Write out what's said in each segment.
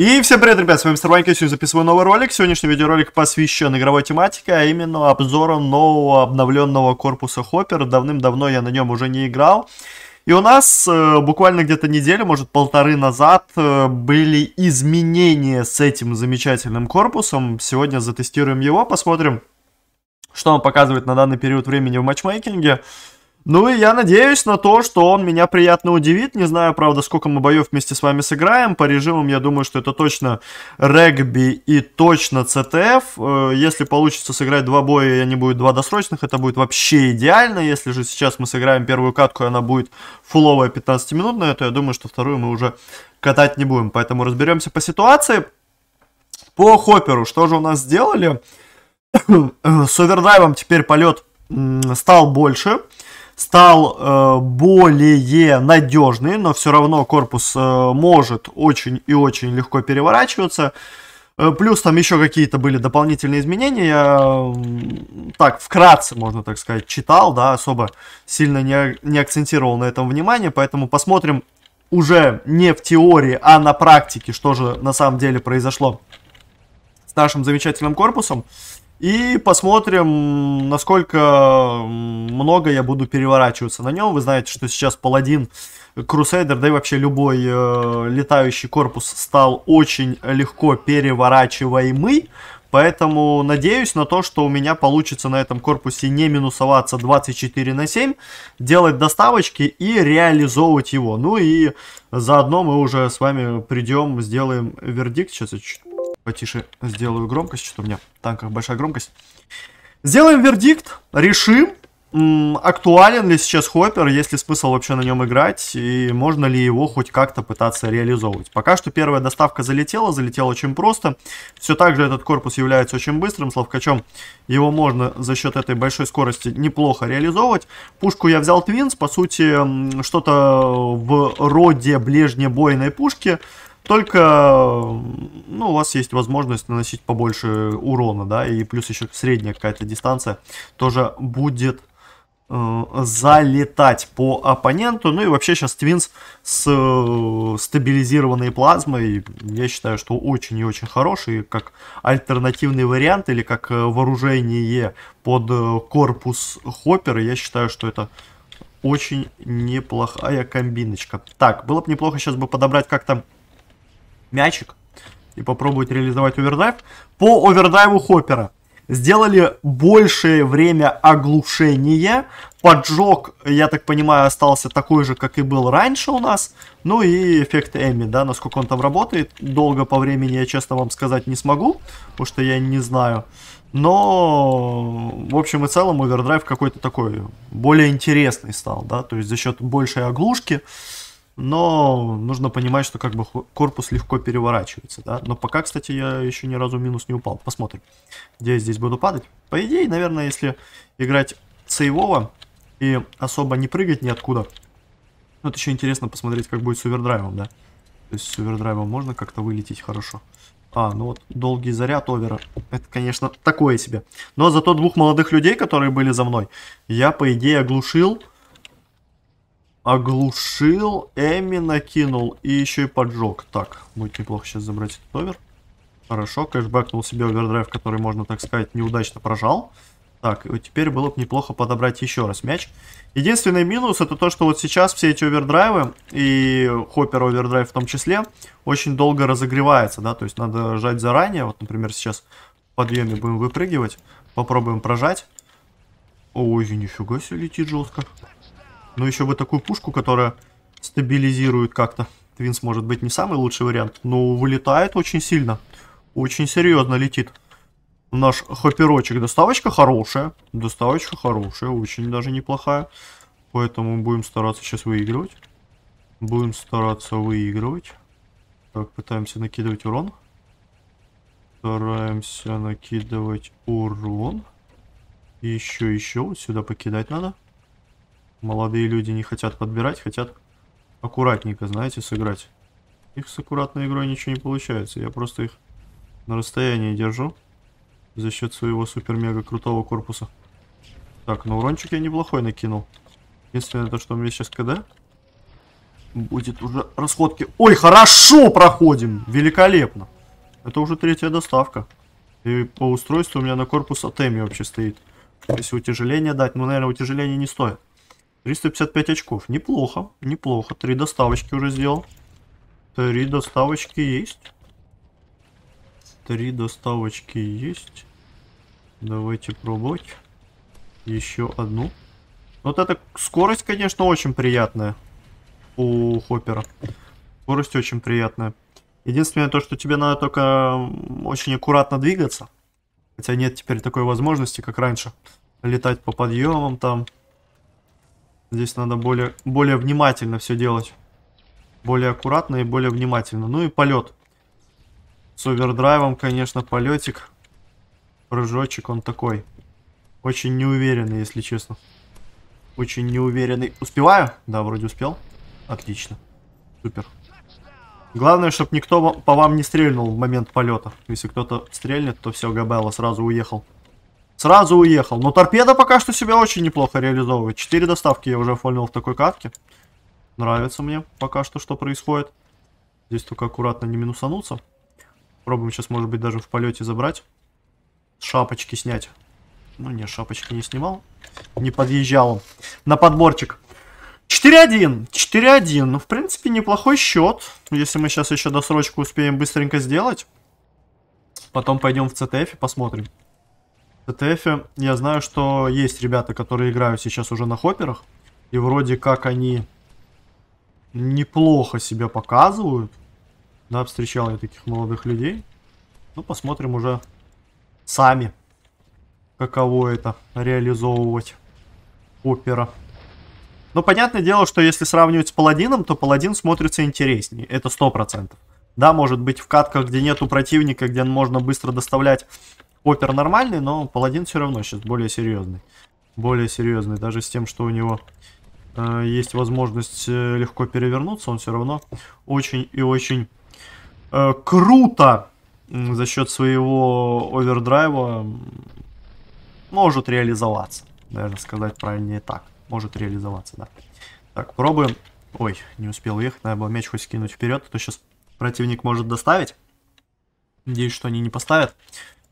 И всем привет, ребят, с вами Мистер Ванька, сегодня записываю новый ролик. Сегодняшний видеоролик посвящен игровой тематике, а именно обзору нового обновленного корпуса Хоппер. Давным-давно я на нем уже не играл. И у нас э, буквально где-то неделю, может полторы назад, э, были изменения с этим замечательным корпусом. Сегодня затестируем его, посмотрим, что он показывает на данный период времени в матчмейкинге. Ну и я надеюсь на то, что он меня приятно удивит. Не знаю, правда, сколько мы боев вместе с вами сыграем. По режимам я думаю, что это точно регби и точно ЦТФ. Э, если получится сыграть два боя и они будут два досрочных, это будет вообще идеально. Если же сейчас мы сыграем первую катку и она будет фуловая 15-минутная, то я думаю, что вторую мы уже катать не будем. Поэтому разберемся по ситуации. По Хопперу, что же у нас сделали? С овердайвом теперь полет стал больше стал э, более надежный, но все равно корпус э, может очень и очень легко переворачиваться. Э, плюс там еще какие-то были дополнительные изменения. Я так, вкратце, можно так сказать, читал, да, особо сильно не, не акцентировал на этом внимание, поэтому посмотрим уже не в теории, а на практике, что же на самом деле произошло с нашим замечательным корпусом. Э, и посмотрим, насколько много я буду переворачиваться на нем. Вы знаете, что сейчас паладин, крусейдер, да и вообще любой э, летающий корпус стал очень легко переворачиваемый. Поэтому надеюсь на то, что у меня получится на этом корпусе не минусоваться 24 на 7, делать доставочки и реализовывать его. Ну и заодно мы уже с вами придем, сделаем вердикт. Сейчас я чуть потише сделаю громкость, что у меня в танках большая громкость. Сделаем вердикт, решим, актуален ли сейчас Хоппер, есть ли смысл вообще на нем играть, и можно ли его хоть как-то пытаться реализовывать. Пока что первая доставка залетела, залетела очень просто. Все так же этот корпус является очень быстрым, славкачом его можно за счет этой большой скорости неплохо реализовывать. Пушку я взял Твинс, по сути, что-то в роде ближнебойной пушки, только, ну, у вас есть возможность наносить побольше урона, да, и плюс еще средняя какая-то дистанция тоже будет э, залетать по оппоненту. Ну и вообще сейчас Твинс с э, стабилизированной плазмой, я считаю, что очень и очень хороший, как альтернативный вариант или как э, вооружение под э, корпус Хоппера, я считаю, что это очень неплохая комбиночка. Так, было бы неплохо сейчас бы подобрать как-то мячик и попробовать реализовать овердрайв. По овердрайву Хоппера сделали большее время оглушения. Поджог, я так понимаю, остался такой же, как и был раньше у нас. Ну и эффект Эми, да, насколько он там работает. Долго по времени я, честно вам сказать, не смогу, потому что я не знаю. Но, в общем и целом, овердрайв какой-то такой более интересный стал, да, то есть за счет большей оглушки но нужно понимать, что как бы корпус легко переворачивается, да. Но пока, кстати, я еще ни разу минус не упал. Посмотрим, где я здесь буду падать. По идее, наверное, если играть сейвово и особо не прыгать ниоткуда, вот еще интересно посмотреть, как будет с овердрайвом, да. То есть с овердрайвом можно как-то вылететь хорошо. А, ну вот долгий заряд овера. Это, конечно, такое себе. Но зато двух молодых людей, которые были за мной, я, по идее, оглушил. Оглушил, Эми накинул и еще и поджег. Так, будет неплохо сейчас забрать этот овер. Хорошо, кэшбэкнул себе овердрайв, который, можно так сказать, неудачно прожал. Так, и вот теперь было бы неплохо подобрать еще раз мяч. Единственный минус это то, что вот сейчас все эти овердрайвы, и хоппер овердрайв в том числе, очень долго разогревается, да, то есть надо жать заранее. Вот, например, сейчас в подъеме будем выпрыгивать, попробуем прожать. Ой, нифига себе летит жестко. Ну, еще бы такую пушку, которая стабилизирует как-то. Твинс может быть не самый лучший вариант, но вылетает очень сильно. Очень серьезно летит. Наш хопперочек. Доставочка хорошая. Доставочка хорошая, очень даже неплохая. Поэтому будем стараться сейчас выигрывать. Будем стараться выигрывать. Так, пытаемся накидывать урон. Стараемся накидывать урон. Еще, еще. Вот сюда покидать надо молодые люди не хотят подбирать, хотят аккуратненько, знаете, сыграть. Их с аккуратной игрой ничего не получается. Я просто их на расстоянии держу за счет своего супер-мега крутого корпуса. Так, ну урончик я неплохой накинул. Единственное, то, что у меня сейчас КД. Будет уже расходки. Ой, хорошо проходим! Великолепно! Это уже третья доставка. И по устройству у меня на корпус Атеми вообще стоит. Если утяжеление дать, ну, наверное, утяжеление не стоит. 355 очков. Неплохо, неплохо. Три доставочки уже сделал. Три доставочки есть. Три доставочки есть. Давайте пробовать. Еще одну. Вот эта скорость, конечно, очень приятная. У Хоппера. Скорость очень приятная. Единственное то, что тебе надо только очень аккуратно двигаться. Хотя нет теперь такой возможности, как раньше. Летать по подъемам там. Здесь надо более, более внимательно все делать. Более аккуратно и более внимательно. Ну и полет. С овердрайвом, конечно, полетик. Прыжочек он такой. Очень неуверенный, если честно. Очень неуверенный. Успеваю? Да, вроде успел. Отлично. Супер. Главное, чтобы никто по вам не стрельнул в момент полета. Если кто-то стрельнет, то все, Габелла сразу уехал. Сразу уехал. Но торпеда пока что себя очень неплохо реализовывает. Четыре доставки я уже оформил в такой катке. Нравится мне пока что, что происходит. Здесь только аккуратно не минусануться. Пробуем сейчас, может быть, даже в полете забрать. Шапочки снять. Ну, не, шапочки не снимал. Не подъезжал он на подборчик. 4-1. 4-1. Ну, в принципе, неплохой счет. Если мы сейчас еще досрочку успеем быстренько сделать. Потом пойдем в ЦТФ и посмотрим. ТТФ я знаю, что есть ребята, которые играют сейчас уже на хопперах. И вроде как они неплохо себя показывают. Да, встречал я таких молодых людей. Ну, посмотрим уже сами, каково это реализовывать опера. Но ну, понятное дело, что если сравнивать с паладином, то паладин смотрится интереснее. Это 100%. Да, может быть в катках, где нету противника, где можно быстро доставлять Опер нормальный, но паладин все равно сейчас более серьезный. Более серьезный, даже с тем, что у него э, есть возможность э, легко перевернуться, он все равно очень и очень э, круто за счет своего овердрайва может реализоваться. Наверное, сказать правильнее так. Может реализоваться, да. Так, пробуем. Ой, не успел уехать, надо было мяч хоть скинуть вперед, а то сейчас противник может доставить. Надеюсь, что они не поставят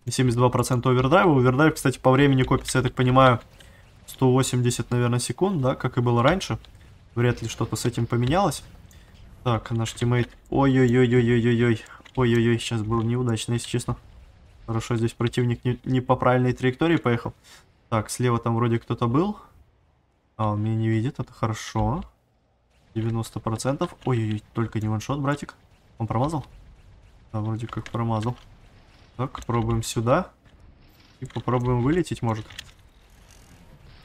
и 72% овердрайва. Овердрайв, кстати, по времени копится, я так понимаю, 180, наверное, секунд, да, как и было раньше. Вряд ли что-то с этим поменялось. Так, наш тиммейт... Ой-ой-ой-ой-ой-ой-ой. Ой-ой-ой, сейчас был неудачно, если честно. Хорошо, здесь противник не, не по правильной траектории поехал. Так, слева там вроде кто-то был. А, он меня не видит, это хорошо. 90%. Ой-ой-ой, только не ваншот, братик. Он промазал? Да, вроде как промазал. Так, пробуем сюда. И попробуем вылететь, может.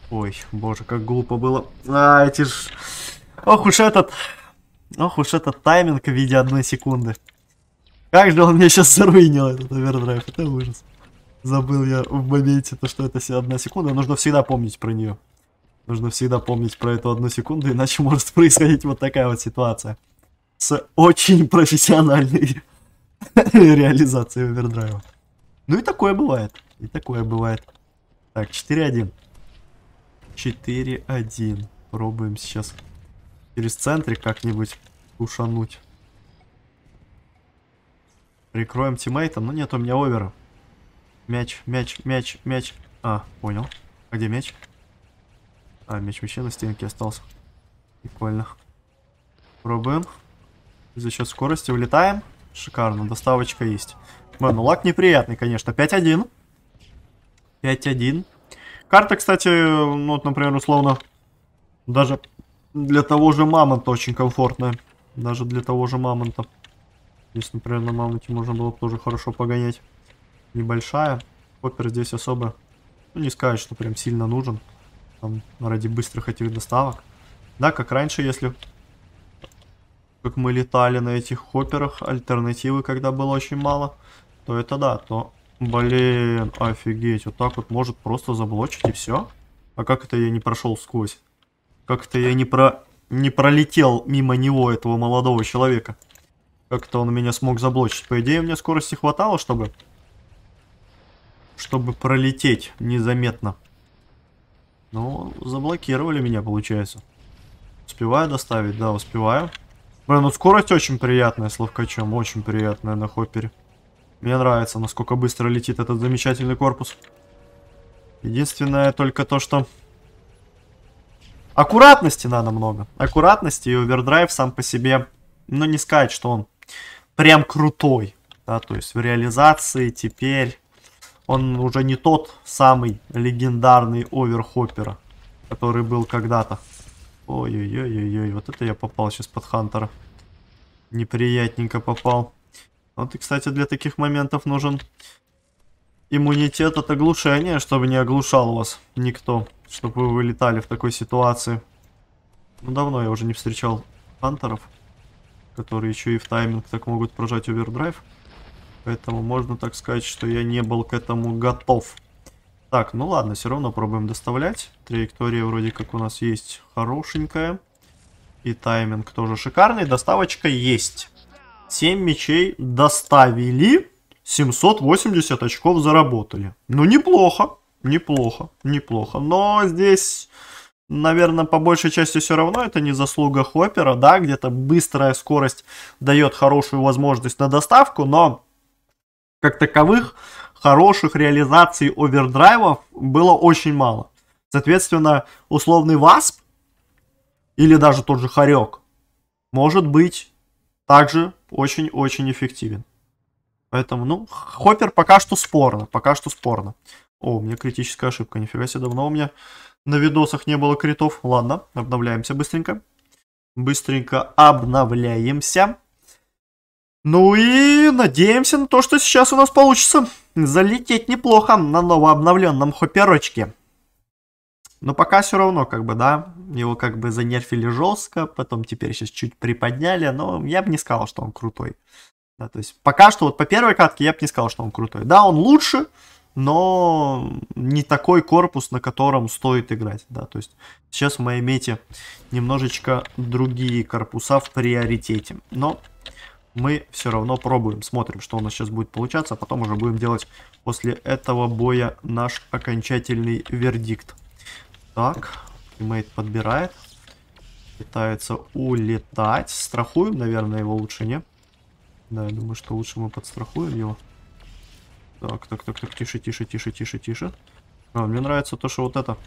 Ой, боже, как глупо было. А, эти ж... Ох уж этот... Ох уж этот тайминг в виде одной секунды. Как же он меня сейчас заруинил этот овердрайв, это ужас. Забыл я в моменте то, что это одна секунда. Нужно всегда помнить про нее. Нужно всегда помнить про эту одну секунду, иначе может происходить вот такая вот ситуация. С очень профессиональной реализации овердрайва. Ну и такое бывает. И такое бывает. Так, 4-1. 4-1. Пробуем сейчас через центре как-нибудь ушануть. Прикроем тиммейтом. Ну нет, у меня овера. Мяч, мяч, мяч, мяч. А, понял. А где мяч? А, мяч вообще на стенке остался. Прикольно. Пробуем. За счет скорости улетаем. Шикарно, доставочка есть. Блин, ну лак неприятный, конечно. 5-1. 5-1. Карта, кстати, ну вот, например, условно, даже для того же мамонта очень комфортная. Даже для того же мамонта. Здесь, например, на мамонте можно было бы тоже хорошо погонять. Небольшая. Поппер здесь особо, ну не сказать, что прям сильно нужен. Там, ради быстрых этих доставок. Да, как раньше, если как мы летали на этих хопперах, альтернативы когда было очень мало, то это да, то... Блин, офигеть, вот так вот может просто заблочить и все? А как это я не прошел сквозь? Как это я не про... не пролетел мимо него, этого молодого человека? Как-то он меня смог заблочить. По идее, мне скорости хватало, чтобы... Чтобы пролететь незаметно. но заблокировали меня, получается. Успеваю доставить? Да, успеваю. Блин, ну скорость очень приятная с ловкачом, очень приятная на хоппере. Мне нравится, насколько быстро летит этот замечательный корпус. Единственное только то, что... Аккуратности надо много. Аккуратности и овердрайв сам по себе, ну не сказать, что он прям крутой. Да, то есть в реализации теперь он уже не тот самый легендарный оверхоппера, который был когда-то. Ой-ой-ой-ой-ой, вот это я попал сейчас под Хантера. Неприятненько попал. Вот и, кстати, для таких моментов нужен иммунитет от оглушения, чтобы не оглушал вас никто. Чтобы вы вылетали в такой ситуации. Ну, давно я уже не встречал Хантеров, которые еще и в тайминг так могут прожать овердрайв. Поэтому можно так сказать, что я не был к этому готов. Так, ну ладно, все равно пробуем доставлять. Траектория вроде как у нас есть хорошенькая. И тайминг тоже шикарный. Доставочка есть. 7 мечей доставили. 780 очков заработали. Ну, неплохо. Неплохо. Неплохо. Но здесь... Наверное, по большей части все равно это не заслуга Хоппера, да, где-то быстрая скорость дает хорошую возможность на доставку, но как таковых хороших реализаций овердрайвов было очень мало. Соответственно, условный Васп или даже тот же Харек может быть также очень-очень эффективен. Поэтому, ну, Хоппер пока что спорно, пока что спорно. О, у меня критическая ошибка, нифига себе, давно у меня на видосах не было критов. Ладно, обновляемся быстренько. Быстренько обновляемся. Ну и надеемся на то, что сейчас у нас получится залететь неплохо на новообновленном хоперочке. Но пока все равно, как бы, да, его как бы занерфили жестко, потом теперь сейчас чуть приподняли, но я бы не сказал, что он крутой. Да, то есть пока что вот по первой катке я бы не сказал, что он крутой. Да, он лучше, но не такой корпус, на котором стоит играть, да, то есть сейчас в моей мете немножечко другие корпуса в приоритете, но мы все равно пробуем, смотрим, что у нас сейчас будет получаться, а потом уже будем делать после этого боя наш окончательный вердикт. Так, тиммейт подбирает, пытается улетать, страхуем, наверное, его лучше, не? Да, я думаю, что лучше мы подстрахуем его. Так, так, так, так, тише, тише, тише, тише, тише. А, мне нравится то, что вот это.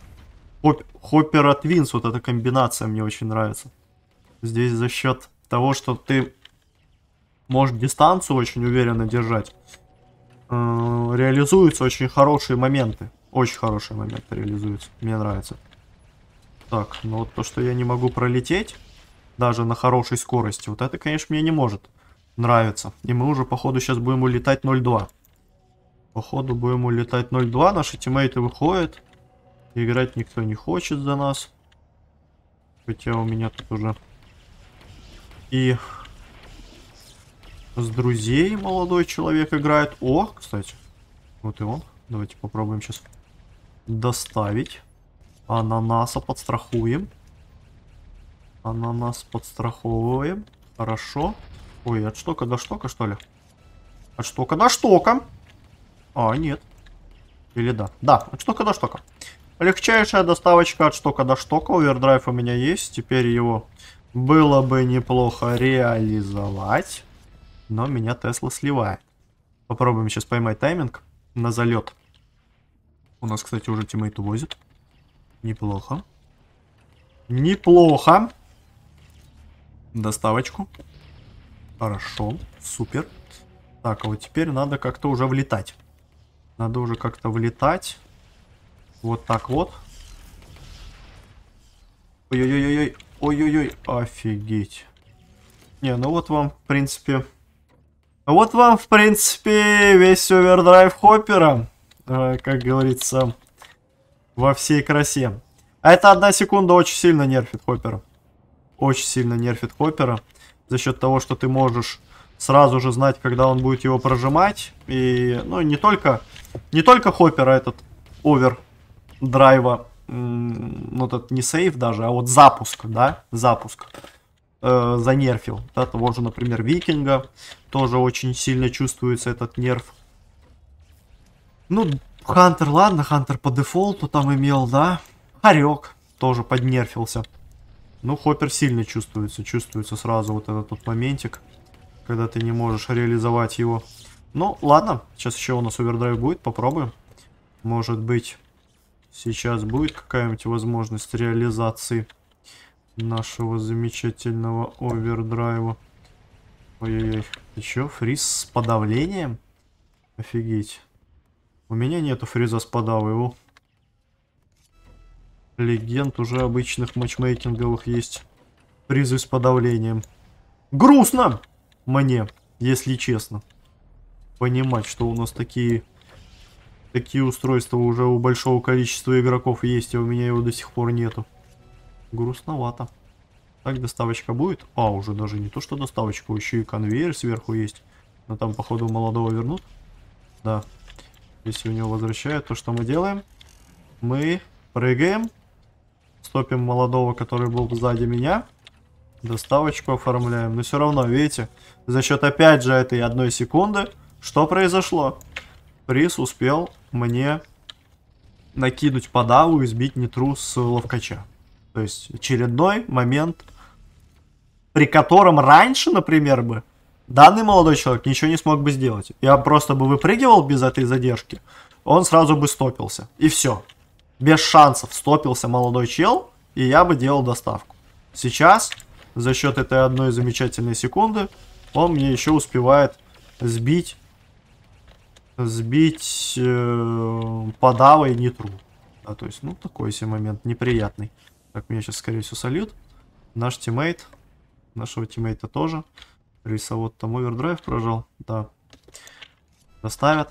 Хоп, Хоппера Твинс, вот эта комбинация мне очень нравится. Здесь за счет того, что ты может дистанцию очень уверенно держать. Э, реализуются очень хорошие моменты. Очень хорошие моменты реализуются. Мне нравится. Так, ну вот то, что я не могу пролететь, даже на хорошей скорости, вот это, конечно, мне не может нравиться. И мы уже, походу, сейчас будем улетать 0-2. Походу, будем улетать 0-2. Наши тиммейты выходят. Играть никто не хочет за нас. Хотя у меня тут уже... И с друзей молодой человек играет. О, кстати. Вот и он. Давайте попробуем сейчас доставить. Ананаса подстрахуем. Ананас подстраховываем. Хорошо. Ой, от штока до штока, что ли? От штока до штока. А, нет. Или да? Да, от штока до штока. Легчайшая доставочка от штока до штока. Овердрайв у меня есть. Теперь его было бы неплохо реализовать но меня Тесла сливает. Попробуем сейчас поймать тайминг на залет. У нас, кстати, уже тиммейт увозит. Неплохо. Неплохо. Доставочку. Хорошо. Супер. Так, а вот теперь надо как-то уже влетать. Надо уже как-то влетать. Вот так вот. Ой-ой-ой-ой. Ой-ой-ой. Офигеть. Не, ну вот вам, в принципе, вот вам, в принципе, весь овердрайв хоппера, э, как говорится, во всей красе. А это одна секунда очень сильно нерфит хоппера. Очень сильно нерфит хоппера. За счет того, что ты можешь сразу же знать, когда он будет его прожимать. И, ну, не только, не только хоппера а этот овердрайва, драйва, ну, этот не сейв даже, а вот запуск, да, запуск э, занерфил. Да, того же, например, Викинга. Тоже очень сильно чувствуется этот нерв. Ну, Хантер, ладно, Хантер по дефолту там имел, да. Орек тоже поднерфился. Ну, Хоппер сильно чувствуется. Чувствуется сразу вот этот вот моментик, когда ты не можешь реализовать его. Ну, ладно, сейчас еще у нас овердрайв будет, попробуем. Может быть, сейчас будет какая-нибудь возможность реализации нашего замечательного овердрайва. Ой-ой-ой. Ты фриз с подавлением? Офигеть. У меня нету фриза с подавлением. Легенд уже обычных матчмейкинговых есть. фризы с подавлением. Грустно мне, если честно. Понимать, что у нас такие... Такие устройства уже у большого количества игроков есть, а у меня его до сих пор нету. Грустновато. Так, доставочка будет? А, уже даже не то, что доставочка, еще и конвейер сверху есть. Но там, походу, молодого вернут. Да. Если у него возвращают, то что мы делаем? Мы прыгаем. Стопим молодого, который был сзади меня. Доставочку оформляем. Но все равно, видите, за счет опять же этой одной секунды, что произошло? Приз успел мне накинуть подаву и сбить нетру с ловкача. То есть очередной момент, при котором раньше, например, бы данный молодой человек ничего не смог бы сделать. Я просто бы выпрыгивал без этой задержки, он сразу бы стопился. И все. Без шансов стопился молодой чел, и я бы делал доставку. Сейчас, за счет этой одной замечательной секунды, он мне еще успевает сбить сбить э, подавой нитру. А то есть, ну, такой себе момент неприятный. Так, меня сейчас, скорее всего, сольют. Наш тиммейт. Нашего тиммейта тоже. Рисовод там овердрайв прожал. Да. Доставят.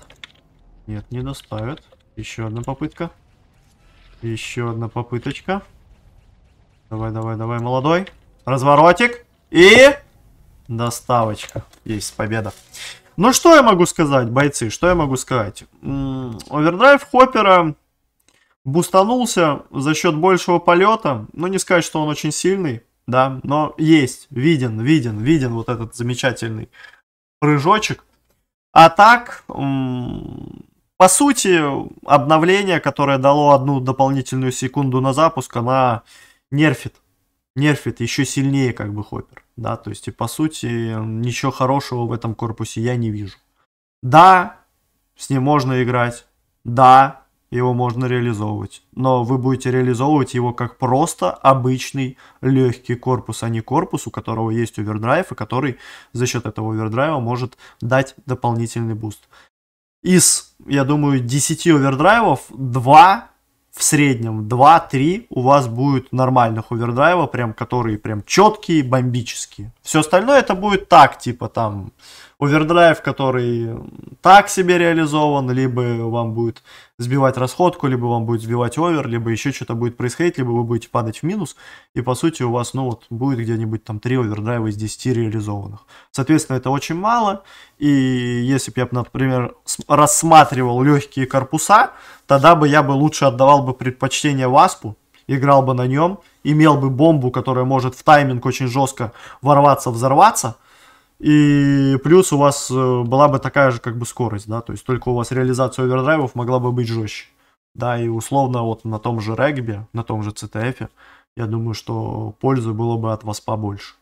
Нет, не доставят. Еще одна попытка. Еще одна попыточка. Давай, давай, давай, молодой. Разворотик. И... Доставочка. Есть, победа. Ну что я могу сказать, бойцы, что я могу сказать? М -м, овердрайв Хоппера Бустанулся за счет большего полета. Ну, не сказать, что он очень сильный, да, но есть, виден, виден, виден вот этот замечательный прыжочек. А так, по сути, обновление, которое дало одну дополнительную секунду на запуск, она нерфит. Нерфит еще сильнее, как бы, хоппер. Да, то есть, и по сути, ничего хорошего в этом корпусе я не вижу. Да, с ним можно играть. Да, его можно реализовывать. Но вы будете реализовывать его как просто обычный легкий корпус, а не корпус, у которого есть овердрайв, и который за счет этого овердрайва может дать дополнительный буст. Из, я думаю, 10 овердрайвов, 2 в среднем 2-3 у вас будет нормальных овердрайва, прям которые прям четкие, бомбические. Все остальное это будет так, типа там овердрайв, который так себе реализован, либо вам будет сбивать расходку, либо вам будет сбивать овер, либо еще что-то будет происходить, либо вы будете падать в минус, и по сути у вас, ну вот, будет где-нибудь там 3 овердрайва из 10 реализованных. Соответственно, это очень мало, и если бы я, например, рассматривал легкие корпуса, тогда бы я бы лучше отдавал бы предпочтение ВАСПу, играл бы на нем, имел бы бомбу, которая может в тайминг очень жестко ворваться, взорваться – и плюс у вас э, была бы такая же как бы скорость, да, то есть только у вас реализация овердрайвов могла бы быть жестче. Да, и условно вот на том же регби, на том же CTF, я думаю, что пользы было бы от вас побольше.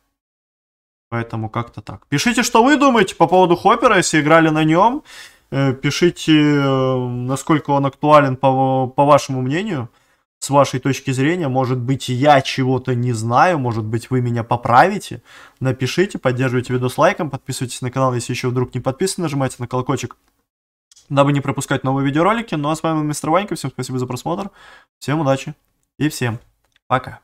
Поэтому как-то так. Пишите, что вы думаете по поводу Хоппера, если играли на нем. Э, пишите, э, насколько он актуален по, по вашему мнению с вашей точки зрения. Может быть, я чего-то не знаю, может быть, вы меня поправите. Напишите, поддерживайте видос лайком, подписывайтесь на канал, если еще вдруг не подписаны, нажимайте на колокольчик, дабы не пропускать новые видеоролики. Ну а с вами был мистер Ванька, всем спасибо за просмотр, всем удачи и всем пока.